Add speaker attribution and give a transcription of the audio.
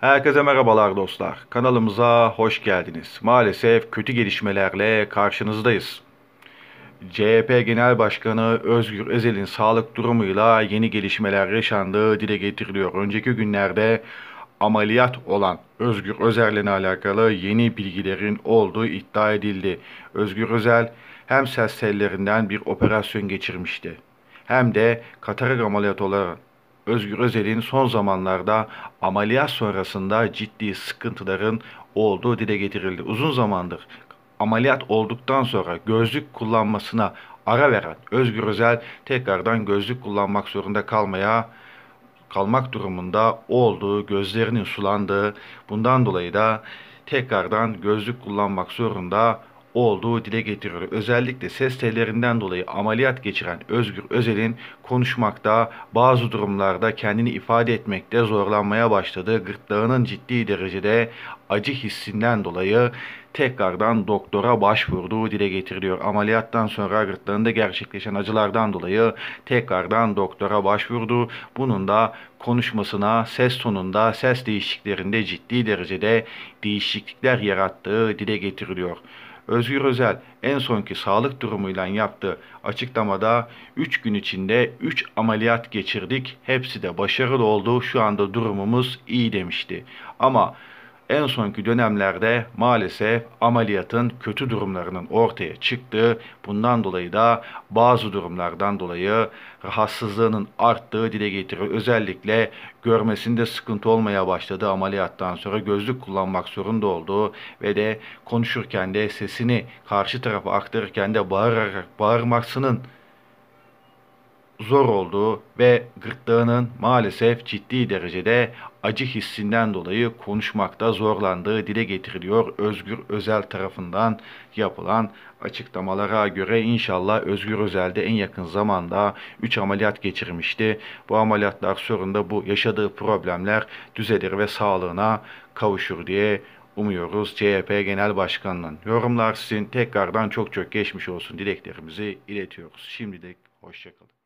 Speaker 1: Herkese merhabalar dostlar. Kanalımıza hoş geldiniz. Maalesef kötü gelişmelerle karşınızdayız. CHP Genel Başkanı Özgür Ezel'in sağlık durumuyla yeni gelişmeler yaşandığı dile getiriliyor. Önceki günlerde ameliyat olan Özgür Özel'le alakalı yeni bilgilerin olduğu iddia edildi. Özgür Özel hem ses tellerinden bir operasyon geçirmişti hem de katarak ameliyat olarak Özgür Özel'in son zamanlarda ameliyat sonrasında ciddi sıkıntıların olduğu dile getirildi. Uzun zamandır ameliyat olduktan sonra gözlük kullanmasına ara veren Özgür Özel tekrardan gözlük kullanmak zorunda kalmaya kalmak durumunda olduğu, gözlerinin sulandığı, bundan dolayı da tekrardan gözlük kullanmak zorunda olduğu dile getiriyor. Özellikle ses tellerinden dolayı ameliyat geçiren Özgür Özel'in konuşmakta, bazı durumlarda kendini ifade etmekte zorlanmaya başladığı gırtlağının ciddi derecede acı hissinden dolayı tekrardan doktora başvurduğu dile getiriliyor. Ameliyattan sonra gırtlağında gerçekleşen acılardan dolayı tekrardan doktora başvurdu. Bunun da konuşmasına, ses tonunda, ses değişikliklerinde ciddi derecede değişiklikler yarattığı dile getiriliyor. Özgür Özel en sonki sağlık durumuyla yaptığı açıklamada 3 gün içinde 3 ameliyat geçirdik. Hepsi de başarılı oldu. Şu anda durumumuz iyi demişti. Ama en sonki dönemlerde maalesef ameliyatın kötü durumlarının ortaya çıktığı, bundan dolayı da bazı durumlardan dolayı rahatsızlığının arttığı dile getiriyor. Özellikle görmesinde sıkıntı olmaya başladı ameliyattan sonra gözlük kullanmak zorunda olduğu ve de konuşurken de sesini karşı tarafa aktarırken de bağırarak bağırmasının zor olduğu ve gırtlağının maalesef ciddi derecede acı hissinden dolayı konuşmakta zorlandığı dile getiriliyor Özgür Özel tarafından yapılan açıklamalara göre inşallah Özgür Özel'de en yakın zamanda 3 ameliyat geçirmişti. Bu ameliyatlar sonunda bu yaşadığı problemler düzelir ve sağlığına kavuşur diye umuyoruz. CHP Genel Başkanı'nın yorumlar sizin tekrardan çok çok geçmiş olsun dileklerimizi iletiyoruz. Şimdilik hoşçakalın.